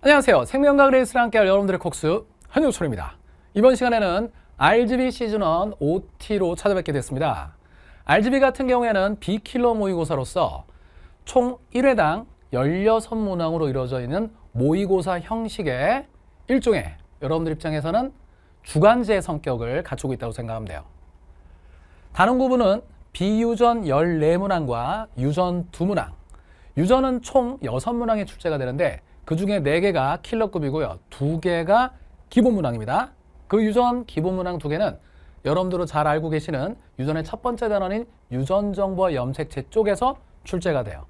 안녕하세요. 생명과 그레이스랑 함께할 여러분들의 콕스 한효철입니다. 이번 시간에는 RGB 시즌1 OT로 찾아뵙게 됐습니다. RGB 같은 경우에는 B킬러 모의고사로서 총 1회당 16문항으로 이루어져 있는 모의고사 형식의 일종의 여러분들 입장에서는 주관제 성격을 갖추고 있다고 생각하면 돼요. 다른 구분은 비유전 14문항과 유전 2문항, 유전은 총 6문항의 출제가 되는데 그 중에 4개가 킬러급이고요. 2개가 기본 문항입니다. 그 유전 기본 문항 2개는 여러분들은 잘 알고 계시는 유전의 첫 번째 단원인 유전정보와 염색체 쪽에서 출제가 돼요.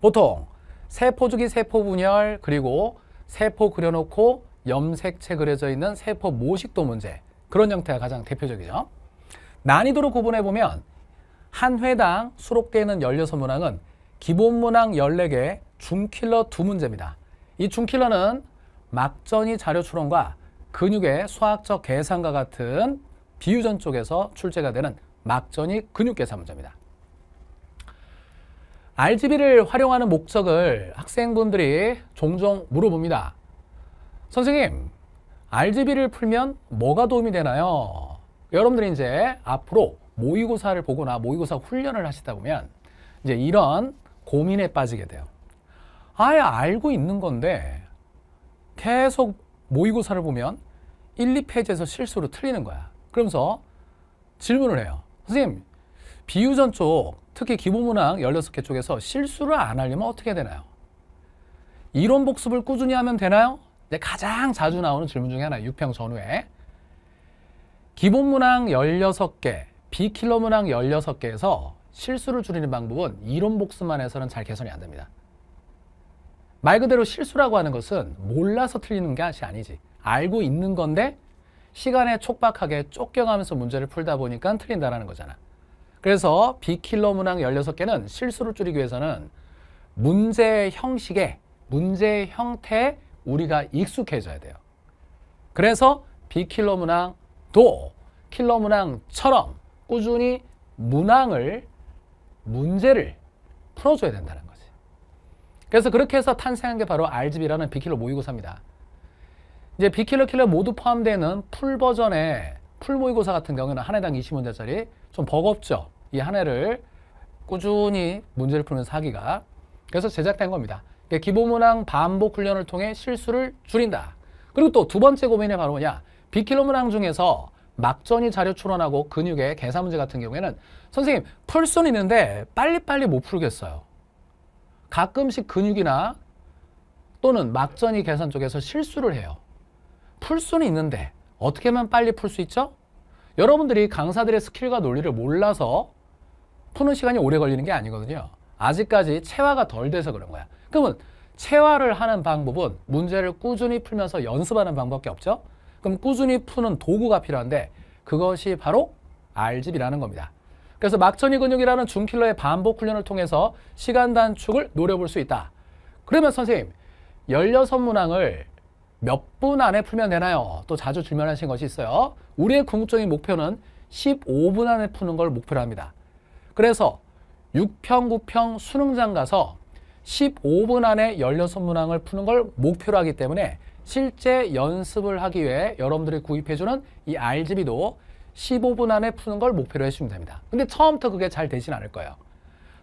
보통 세포주기 세포분열 그리고 세포 그려놓고 염색체 그려져 있는 세포 모식도 문제 그런 형태가 가장 대표적이죠. 난이도로 구분해보면 한 회당 수록되어 있는 16문항은 기본 문항 14개, 중킬러 2문제입니다. 이 중킬러는 막전이 자료 추론과 근육의 수학적 계산과 같은 비유전 쪽에서 출제가 되는 막전이 근육 계산 문제입니다. RGB를 활용하는 목적을 학생분들이 종종 물어봅니다. 선생님, RGB를 풀면 뭐가 도움이 되나요? 여러분들이 이제 앞으로 모의고사를 보거나 모의고사 훈련을 하시다 보면 이제 이런 고민에 빠지게 돼요. 아예 알고 있는 건데 계속 모의고사를 보면 1, 2페이지에서 실수로 틀리는 거야. 그러면서 질문을 해요. 선생님, 비유전 쪽, 특히 기본문항 16개 쪽에서 실수를 안 하려면 어떻게 되나요? 이론 복습을 꾸준히 하면 되나요? 내 네, 가장 자주 나오는 질문 중에 하나, 6평 전후에. 기본문항 16개, 비킬러 문항 16개에서 실수를 줄이는 방법은 이론 복습만 해서는 잘 개선이 안 됩니다. 말 그대로 실수라고 하는 것은 몰라서 틀리는 것이 아니지. 알고 있는 건데 시간에 촉박하게 쫓겨가면서 문제를 풀다 보니까 틀린다는 거잖아. 그래서 비킬러 문항 16개는 실수를 줄이기 위해서는 문제 형식에, 문제 형태에 우리가 익숙해져야 돼요. 그래서 비킬러 문항도 킬러 문항처럼 꾸준히 문항을, 문제를 풀어줘야 된다는 거예요. 그래서 그렇게 해서 탄생한 게 바로 RGB라는 비킬러 모의고사입니다. 이제 비킬러 킬러 모두 포함되는 풀 버전의 풀 모의고사 같은 경우는 한 해당 20문제짜리 좀 버겁죠. 이 한 해를 꾸준히 문제를 푸는 사기가 그래서 제작된 겁니다. 기본문항 반복 훈련을 통해 실수를 줄인다. 그리고 또 두 번째 고민이 바로 뭐냐. 비킬러 문항 중에서 막전이 자료 추론하고 근육의 계산 문제 같은 경우에는 선생님 풀 수는 있는데 빨리빨리 못 풀겠어요. 가끔씩 근육이나 또는 막전이 계산 쪽에서 실수를 해요. 풀 수는 있는데 어떻게만 빨리 풀 수 있죠? 여러분들이 강사들의 스킬과 논리를 몰라서 푸는 시간이 오래 걸리는 게 아니거든요. 아직까지 체화가 덜 돼서 그런 거야. 그러면 체화를 하는 방법은 문제를 꾸준히 풀면서 연습하는 방법밖에 없죠. 그럼 꾸준히 푸는 도구가 필요한데 그것이 바로 알집이라는 겁니다. 그래서 막천이 근육이라는 중킬러의 반복 훈련을 통해서 시간 단축을 노려볼 수 있다. 그러면 선생님, 16문항을 몇 분 안에 풀면 되나요? 또 자주 질문하신 것이 있어요. 우리의 궁극적인 목표는 15분 안에 푸는 걸 목표로 합니다. 그래서 6평, 9평 수능장 가서 15분 안에 16문항을 푸는 걸 목표로 하기 때문에 실제 연습을 하기 위해 여러분들이 구입해주는 이 RGB도 15분 안에 푸는 걸 목표로 해주시면 됩니다. 근데 처음부터 그게 잘 되진 않을 거예요.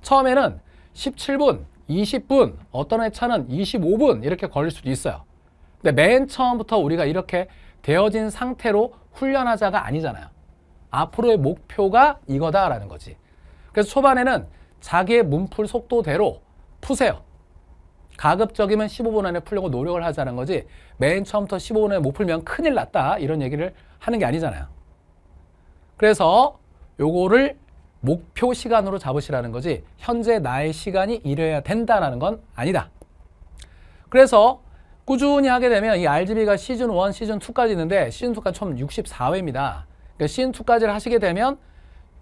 처음에는 17분, 20분, 어떤 회차는 25분 이렇게 걸릴 수도 있어요. 근데 맨 처음부터 우리가 이렇게 되어진 상태로 훈련하자가 아니잖아요. 앞으로의 목표가 이거다라는 거지. 그래서 초반에는 자기의 문풀 속도대로 푸세요. 가급적이면 15분 안에 풀려고 노력을 하자는 거지 맨 처음부터 15분 안에 못 풀면 큰일 났다 이런 얘기를 하는 게 아니잖아요. 그래서 요거를 목표 시간으로 잡으시라는 거지 현재 나의 시간이 이래야 된다라는 건 아니다. 그래서 꾸준히 하게 되면 이 RGB가 시즌 1, 시즌 2까지 있는데 시즌 2가 총 64회입니다. 그러니까 시즌 2까지를 하시게 되면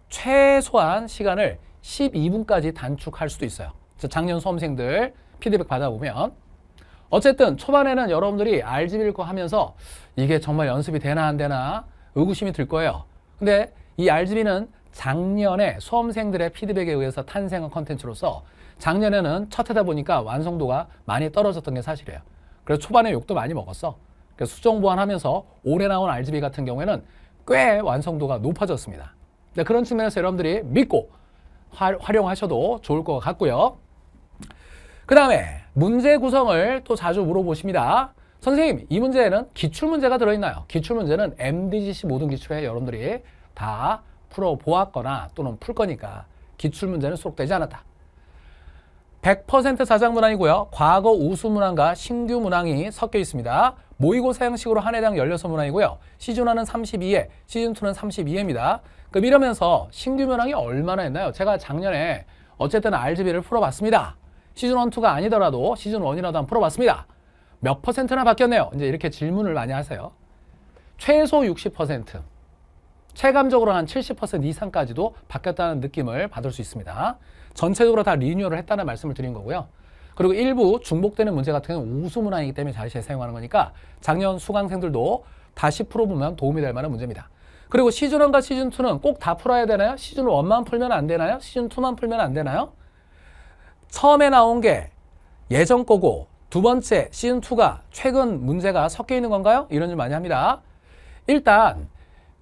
최소한 시간을 12분까지 단축할 수도 있어요. 작년 수험생들 피드백 받아보면 어쨌든 초반에는 여러분들이 RGB 를고 하면서 이게 정말 연습이 되나 안 되나 의구심이 들 거예요. 근데 네, 이 RGB는 작년에 수험생들의 피드백에 의해서 탄생한 컨텐츠로서 작년에는 첫 해다 보니까 완성도가 많이 떨어졌던 게 사실이에요. 그래서 초반에 욕도 많이 먹었어. 그래서 수정 보완하면서 올해 나온 RGB 같은 경우에는 꽤 완성도가 높아졌습니다. 네, 그런 측면에서 여러분들이 믿고 활, 활용하셔도 좋을 것 같고요. 그 다음에 문제 구성을 또 자주 물어보십니다. 선생님, 이 문제에는 기출문제가 들어있나요? 기출문제는 MDGC 모든 기출에 여러분들이 다 풀어보았거나 또는 풀 거니까 기출문제는 수록되지 않았다. 100% 사장문항이고요. 과거 우수문항과 신규 문항이 섞여 있습니다. 모의고사 형식으로 한 해당 16문항이고요. 시즌1은 32회, 시즌2는 32회입니다. 그럼 이러면서 신규 문항이 얼마나 했나요? 제가 작년에 어쨌든 RGB를 풀어봤습니다. 시즌1, 2가 아니더라도 시즌1이라도 한번 풀어봤습니다. 몇 퍼센트나 바뀌었네요. 이제 이렇게 질문을 많이 하세요. 최소 60%. 체감적으로 한 70% 이상까지도 바뀌었다는 느낌을 받을 수 있습니다. 전체적으로 다 리뉴얼을 했다는 말씀을 드린 거고요. 그리고 일부 중복되는 문제 같은 경우는 우수 문항이기 때문에 잘 재사용하는 거니까 작년 수강생들도 다시 풀어보면 도움이 될 만한 문제입니다. 그리고 시즌1과 시즌2는 꼭 다 풀어야 되나요? 시즌1만 풀면 안 되나요? 시즌2만 풀면 안 되나요? 처음에 나온 게 예전 거고 두 번째 시즌2가 최근 문제가 섞여 있는 건가요? 이런 질 많이 합니다. 일단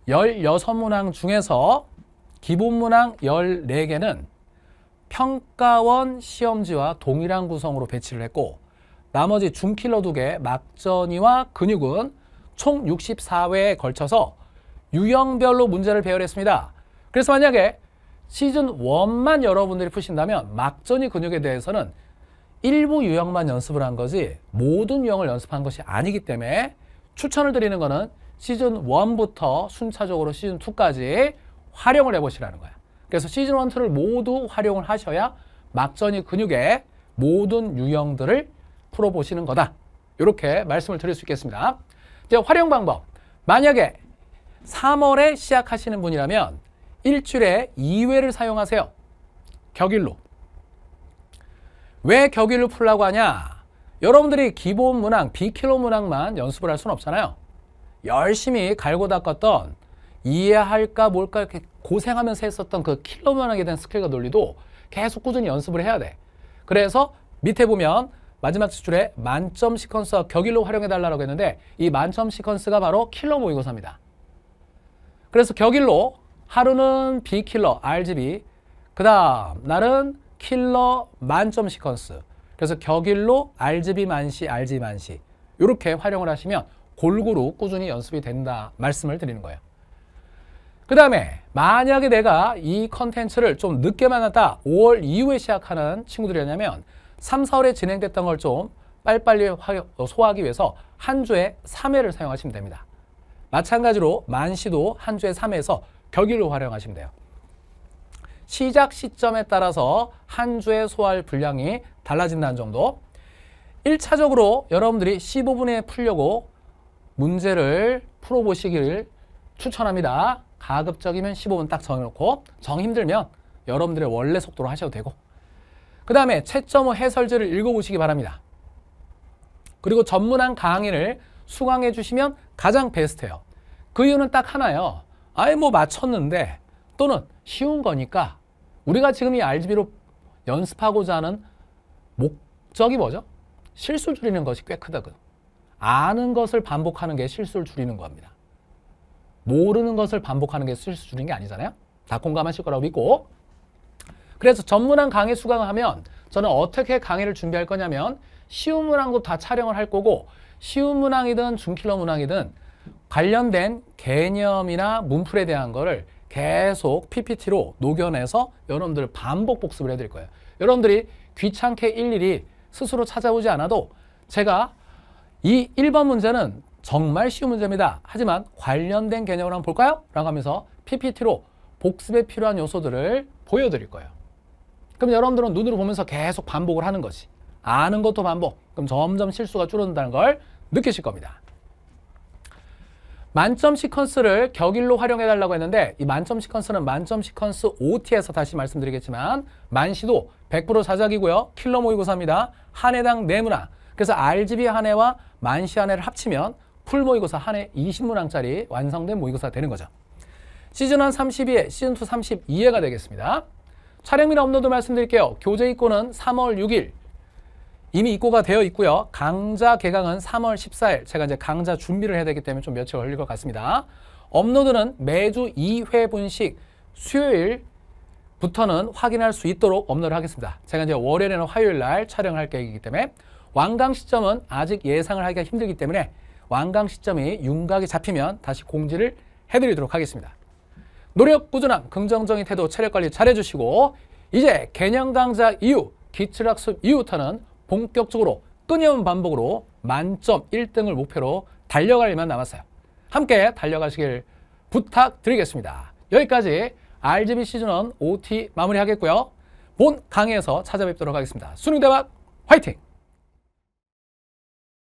열여섯 문항 중에서 기본 문항 1 4 개는 평가원 시험지와 동일한 구성으로 배치를 했고 나머지 중킬러 2개 막전이와 근육은 총 64회에 걸쳐서 유형별로 문제를 배열했습니다. 그래서 만약에 시즌 1만 여러분들이 푸신다면 막전이 근육에 대해서는 일부 유형만 연습을 한 거지 모든 유형을 연습한 것이 아니기 때문에 추천을 드리는 것은 시즌 1부터 순차적으로 시즌 2까지 활용을 해보시라는 거야. 그래서 시즌 1, 2를 모두 활용을 하셔야 막전이 근육의 모든 유형들을 풀어보시는 거다. 이렇게 말씀을 드릴 수 있겠습니다. 이제 활용 방법. 만약에 3월에 시작하시는 분이라면 일주일에 2회를 사용하세요. 격일로. 왜 격일로 풀라고 하냐? 여러분들이 기본 문항, 비킬로 문항만 연습을 할 수는 없잖아요. 열심히 갈고 닦았던 이해할까 뭘까 이렇게 고생하면서 했었던 그 킬러만 하게 된 스킬과 논리도 계속 꾸준히 연습을 해야 돼. 그래서 밑에 보면 마지막 수출에 만점 시퀀스와 격일로 활용해달라고 했는데 이 만점 시퀀스가 바로 킬러 모의고사입니다. 그래서 격일로 하루는 B킬러, RGB 그 다음 날은 킬러 만점 시퀀스 그래서 격일로 RGB 만시, RGB 만시 이렇게 활용을 하시면 골고루 꾸준히 연습이 된다 말씀을 드리는 거예요. 그 다음에 만약에 내가 이 컨텐츠를 좀 늦게 만났다 5월 이후에 시작하는 친구들이었냐면 3, 4월에 진행됐던 걸 좀 빨리빨리 어, 소화하기 위해서 한 주에 3회를 사용하시면 됩니다. 마찬가지로 만시도 한 주에 3회에서 격일로 활용하시면 돼요. 시작 시점에 따라서 한 주에 소화할 분량이 달라진다는 정도 1차적으로 여러분들이 15분에 풀려고 문제를 풀어보시기를 추천합니다. 가급적이면 15분 딱 정해놓고 정 힘들면 여러분들의 원래 속도로 하셔도 되고 그 다음에 채점호 해설지를 읽어보시기 바랍니다. 그리고 전문한 강의를 수강해 주시면 가장 베스트예요. 그 이유는 딱 하나예요. 아예 뭐 맞췄는데 또는 쉬운 거니까 우리가 지금 이 RGB로 연습하고자 하는 목적이 뭐죠? 실수 줄이는 것이 꽤 크다고요. 아는 것을 반복하는 게 실수를 줄이는 겁니다. 모르는 것을 반복하는 게 실수 줄이는 게 아니잖아요. 다 공감하실 거라고 믿고 그래서 전문한 강의 수강을 하면 저는 어떻게 강의를 준비할 거냐면 쉬운 문항도 다 촬영을 할 거고 쉬운 문항이든 중킬러 문항이든 관련된 개념이나 문풀에 대한 거를 계속 PPT로 녹여내서 여러분들 반복 복습을 해드릴 거예요. 여러분들이 귀찮게 일일이 스스로 찾아오지 않아도 제가 이 1번 문제는 정말 쉬운 문제입니다. 하지만 관련된 개념을 한번 볼까요? 라고 하면서 PPT로 복습에 필요한 요소들을 보여드릴 거예요. 그럼 여러분들은 눈으로 보면서 계속 반복을 하는 거지. 아는 것도 반복. 그럼 점점 실수가 줄어든다는 걸 느끼실 겁니다. 만점 시퀀스를 격일로 활용해 달라고 했는데 이 만점 시퀀스는 만점 시퀀스 OT에서 다시 말씀드리겠지만 만시도 100% 자작이고요. 킬러 모의고사입니다. 한 해당 네문화 그래서 RGB 한 해와 만시 한 해를 합치면 풀 모의고사 한 해 20문항짜리 완성된 모의고사가 되는 거죠. 시즌 1 32회, 시즌 2 32회가 되겠습니다. 촬영 및 업로드 말씀드릴게요. 교재 입고는 3월 6일 이미 입고가 되어 있고요. 강좌 개강은 3월 14일 제가 이제 강좌 준비를 해야 되기 때문에 좀 며칠 걸릴 것 같습니다. 업로드는 매주 2회분씩 수요일 부터는 확인할 수 있도록 업로드 하겠습니다. 제가 이제 월요일에는 화요일 날 촬영할 계획이기 때문에 완강 시점은 아직 예상을 하기가 힘들기 때문에 완강 시점이 윤곽이 잡히면 다시 공지를 해드리도록 하겠습니다. 노력 꾸준함, 긍정적인 태도, 체력관리 잘해주시고 이제 개념 강좌 이후, 기출학습 이후부터는 본격적으로 끊임없는 반복으로 만점 1등을 목표로 달려갈 일만 남았어요. 함께 달려가시길 부탁드리겠습니다. 여기까지 RGB 시즌1 OT 마무리하겠고요. 본 강의에서 찾아뵙도록 하겠습니다. 수능 대박 화이팅!